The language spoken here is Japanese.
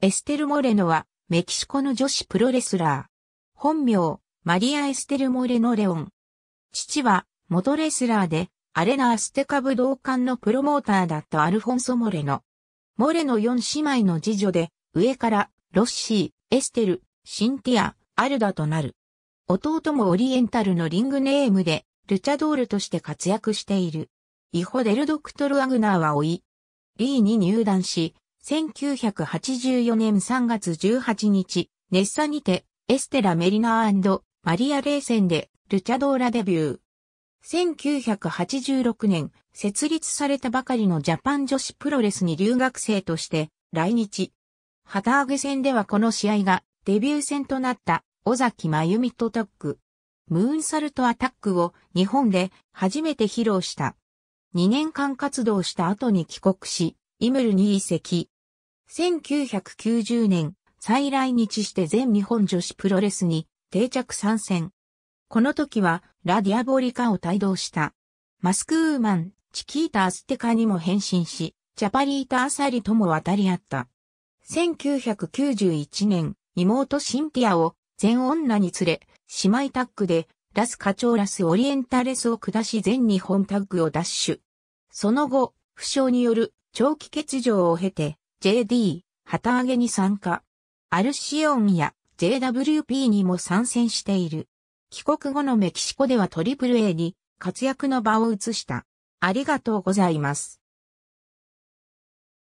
エステル・モレノは、メキシコの女子プロレスラー。本名、マリア・エステル・モレノ・レオン。父は、元レスラーで、アレナ・アステカ武道館のプロモーターだったアルフォンソ・モレノ。モレノ4姉妹の次女で、上から、ロッシー、エステル、シンティア、アルダとなる。弟もオリエンタルのリングネームで、ルチャドールとして活躍している。イホデル・ドクトル・アグナーは老い。リーに入団し、1984年3月18日、ネッサにて、エステラ・メリナーマリア・レーセンで、ルチャドーラデビュー。1986年、設立されたばかりのジャパン女子プロレスに留学生として来日。旗揚げ戦ではこの試合がデビュー戦となった尾崎真由美とタッグ。ムーンサルトアタックを日本で初めて披露した。2年間活動した後に帰国し、イムルに移籍。1990年、再来日して全日本女子プロレスに定着参戦。この時は、ラディアボリカを帯同した。マスクウーマン、チキータ・アステカにも変身し、ジャパリータ・アサリとも渡り合った。1991年、妹シンティアを全女に連れ、姉妹タッグで、ラスカチョーラス・オリエンタレスを下し全日本タッグを奪取。その後、負傷による長期欠場を経て、JD、旗揚げに参加。アルシオンや JWP にも参戦している。帰国後のメキシコでは AAA に活躍の場を移した。ありがとうございます。